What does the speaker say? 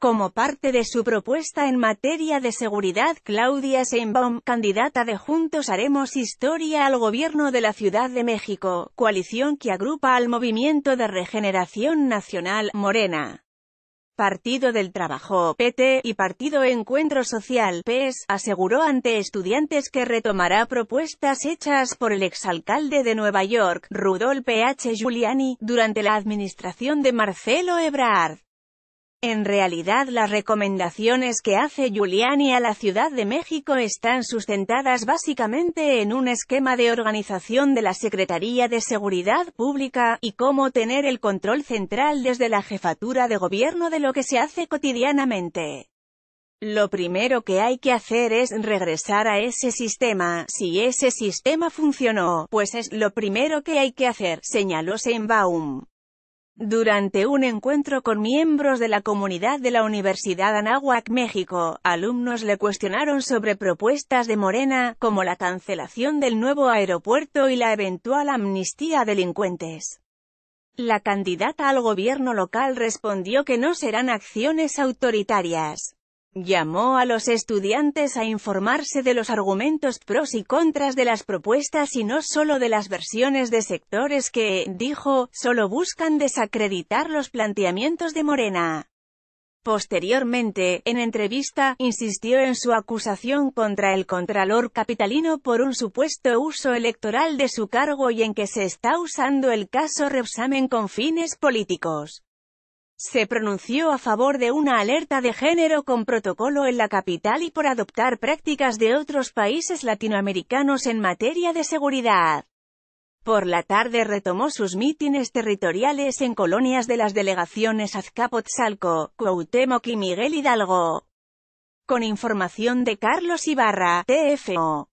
Como parte de su propuesta en materia de seguridad, Claudia Sheinbaum, candidata de Juntos Haremos Historia al Gobierno de la Ciudad de México, coalición que agrupa al Movimiento de Regeneración Nacional, Morena. Partido del Trabajo, PT, y Partido Encuentro Social, PES, aseguró ante estudiantes que retomará propuestas hechas por el exalcalde de Nueva York, Rudolph H. Giuliani, durante la administración de Marcelo Ebrard. En realidad las recomendaciones que hace Giuliani a la Ciudad de México están sustentadas básicamente en un esquema de organización de la Secretaría de Seguridad Pública, y cómo tener el control central desde la jefatura de gobierno de lo que se hace cotidianamente. Lo primero que hay que hacer es regresar a ese sistema, si ese sistema funcionó, pues es lo primero que hay que hacer, señaló Seinbaum. Durante un encuentro con miembros de la comunidad de la Universidad Anáhuac, México, alumnos le cuestionaron sobre propuestas de Morena, como la cancelación del nuevo aeropuerto y la eventual amnistía a delincuentes. La candidata al gobierno local respondió que no serán acciones autoritarias. Llamó a los estudiantes a informarse de los argumentos pros y contras de las propuestas y no solo de las versiones de sectores que, dijo, solo buscan desacreditar los planteamientos de Morena. Posteriormente, en entrevista, insistió en su acusación contra el Contralor Capitalino por un supuesto uso electoral de su cargo y en que se está usando el caso Repsamen con fines políticos se pronunció a favor de una alerta de género con protocolo en la capital y por adoptar prácticas de otros países latinoamericanos en materia de seguridad. Por la tarde retomó sus mítines territoriales en colonias de las delegaciones Azcapotzalco, Cuauhtémoc y Miguel Hidalgo. Con información de Carlos Ibarra, TFO.